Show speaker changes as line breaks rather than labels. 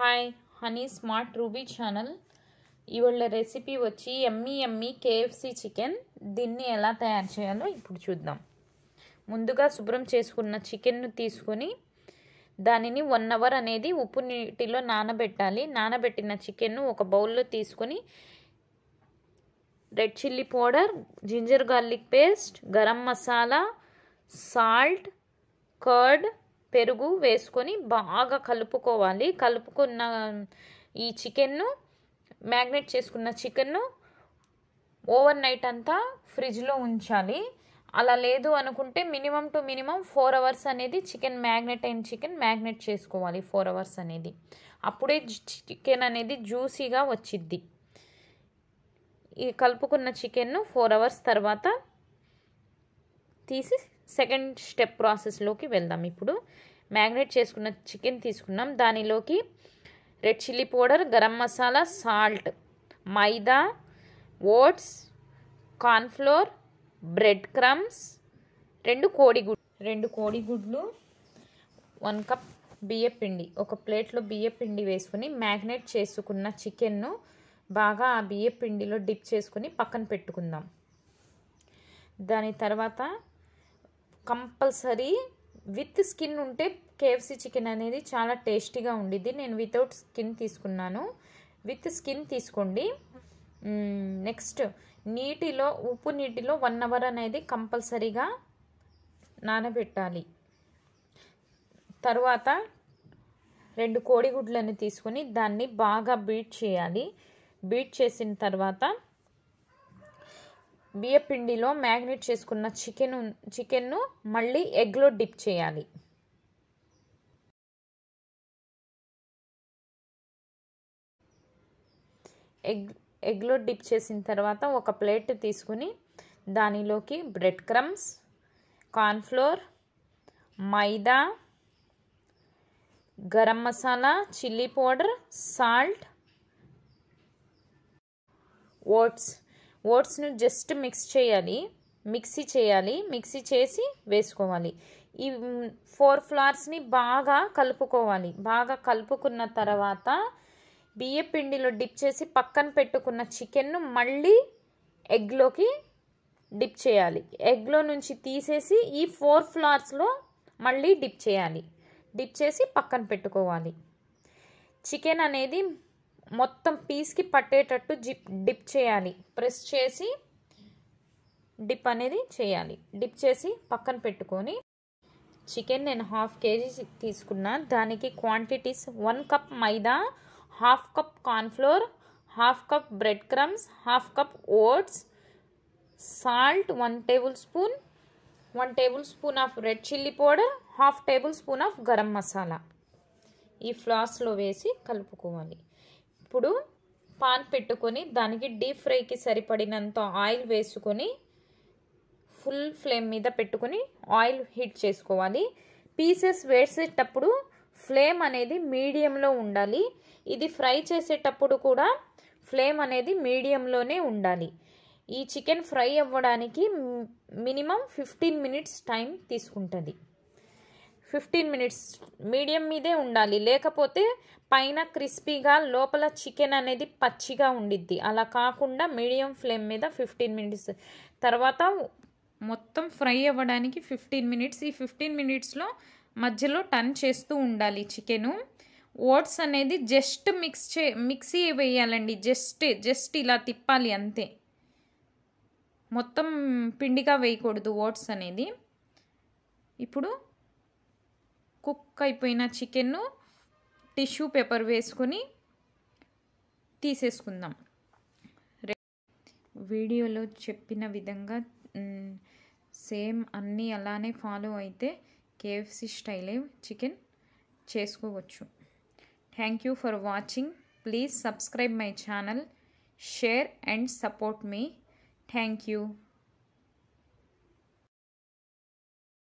hi honey smart ruby channel ఇవాళ recipe వచ్చి ఎమ్మీ ఎమ్మీ కేఎఫ్సి చికెన్ దీన్ని ఎలా తయారు చేయాలో ఇప్పుడు చూద్దాం ముందుగా శుభ్రం చేసుకున్న చికెన్ను తీసుకొని దానిని వన్ అవర్ అనేది ఉప్పు నీటిలో నానబెట్టాలి నానబెట్టిన చికెన్ను ఒక బౌల్లో తీసుకొని red chilli powder ginger garlic paste garam masala salt curd పెరుగు వేసుకొని బాగా కలుపుకోవాలి కలుపుకున్న ఈ చికెన్ను మ్యాగ్నేట్ చేసుకున్న చికెన్ను ఓవర్ నైట్ అంతా ఫ్రిడ్జ్లో ఉంచాలి అలా లేదు అనుకుంటే minimum two minimum four hours అనేది చికెన్ మ్యాగ్నెట్ అయిన చికెన్ మ్యాగ్నెట్ చేసుకోవాలి ఫోర్ అవర్స్ అనేది అప్పుడే చికెన్ అనేది జ్యూసీగా వచ్చిద్ది ఈ కలుపుకున్న చికెన్ను ఫోర్ అవర్స్ తర్వాత తీసి సెకండ్ స్టెప్ ప్రాసెస్లోకి వెళ్దాం ఇప్పుడు మ్యాగ్నేట్ చేసుకున్న చికెన్ తీసుకున్నాం దానిలోకి red chilli powder garam masala salt maida oats cornflour bread crumbs రెండు కోడిగుడ్ రెండు కోడిగుడ్లు వన్ కప్ బియ్యపిండి ఒక ప్లేట్లో బియ్యపిండి వేసుకుని మ్యాగ్నేట్ చేసుకున్న చికెన్ను బాగా ఆ బియ్యపిండిలో డిప్ చేసుకుని పక్కన పెట్టుకుందాం దాని తర్వాత కంపల్సరీ విత్ స్కిన్ ఉంటే కేఎఫ్సీ చికెన్ అనేది చాలా టేస్టీగా ఉండిద్ది నేను వితౌట్ స్కిన్ తీసుకున్నాను విత్ స్కిన్ తీసుకోండి నెక్స్ట్ నీటిలో ఉప్పు నీటిలో వన్ అవర్ అనేది కంపల్సరీగా నానబెట్టాలి తర్వాత రెండు కోడిగుడ్లను తీసుకొని దాన్ని బాగా బీట్ చేయాలి బీట్ చేసిన తర్వాత బియ్యపిండిలో మ్యాగ్నెట్ చేసుకున్న చికెన్ చికెన్ను మళ్ళీ ఎగ్లో డిప్ చేయాలి ఎగ్ ఎగ్లో డిప్ చేసిన తర్వాత ఒక ప్లేట్ తీసుకుని దానిలోకి bread crumbs cornflour maida garam masala chilli powder salt oats ఓట్స్ను జస్ట్ మిక్స్ చేయాలి మిక్సీ చేయాలి మిక్సీ చేసి వేసుకోవాలి ఈ ఫోర్ ఫ్లవర్స్ని బాగా కలుపుకోవాలి బాగా కలుపుకున్న తర్వాత బియ్య పిండిలో డిప్ చేసి పక్కన పెట్టుకున్న చికెన్ను మళ్ళీ ఎగ్లోకి డిప్ చేయాలి ఎగ్లో నుంచి తీసేసి ఈ ఫోర్ ఫ్లవర్స్లో మళ్ళీ డిప్ చేయాలి డిప్ చేసి పక్కన పెట్టుకోవాలి చికెన్ అనేది మొత్తం పీస్కి పట్టేటట్టు జిప్ డిప్ చేయాలి ప్రెస్ చేసి డిప్ అనేది చేయాలి డిప్ చేసి పక్కన పెట్టుకొని చికెన్ నేను హాఫ్ కేజీ తీసుకున్నా దానికి quantities one cup maida half cup cornflour half cup bread crumbs half cup oats salt one tablespoon one tablespoon of red chilli powder half tablespoon of garam masala ఈ ఫ్లాస్లో వేసి కలుపుకోవాలి ఇప్పుడు pan పెట్టుకొని దానికి deep ఫ్రైకి సరిపడినంత ఆయిల్ వేసుకొని ఫుల్ ఫ్లేమ్ మీద పెట్టుకొని ఆయిల్ హీట్ చేసుకోవాలి పీసెస్ వేసేటప్పుడు ఫ్లేమ్ అనేది మీడియంలో ఉండాలి ఇది ఫ్రై చేసేటప్పుడు కూడా ఫ్లేమ్ అనేది మీడియంలోనే ఉండాలి ఈ చికెన్ ఫ్రై అవ్వడానికి మినిమం ఫిఫ్టీన్ మినిట్స్ టైం తీసుకుంటుంది ఫిఫ్టీన్ మినిట్స్ మీడియం మీదే ఉండాలి లేకపోతే పైన క్రిస్పీగా లోపల చికెన్ అనేది పచ్చిగా ఉండిద్ది అలా కాకుండా మీడియం ఫ్లేమ్ మీద ఫిఫ్టీన్ మినిట్స్ తర్వాత మొత్తం ఫ్రై అవ్వడానికి ఫిఫ్టీన్ మినిట్స్ ఈ ఫిఫ్టీన్ మినిట్స్లో మధ్యలో టర్న్ చేస్తూ ఉండాలి చికెను ఓట్స్ అనేది జస్ట్ మిక్స్ చే మిక్సీ వేయాలండి జస్ట్ జస్ట్ ఇలా తిప్పాలి అంతే మొత్తం పిండిగా వేయకూడదు ఓట్స్ అనేది ఇప్పుడు కుక్ అయిపోయిన చికెన్ను టిష్యూ పేపర్ వేసుకొని తీసేసుకుందాం వీడియోలో చెప్పిన విధంగా సేమ్ అన్నీ అలానే ఫాలో అయితే కేఎఫ్సి స్టైలే చికెన్ చేసుకోవచ్చు thank you for watching please subscribe my channel share and support మీ థ్యాంక్ యూ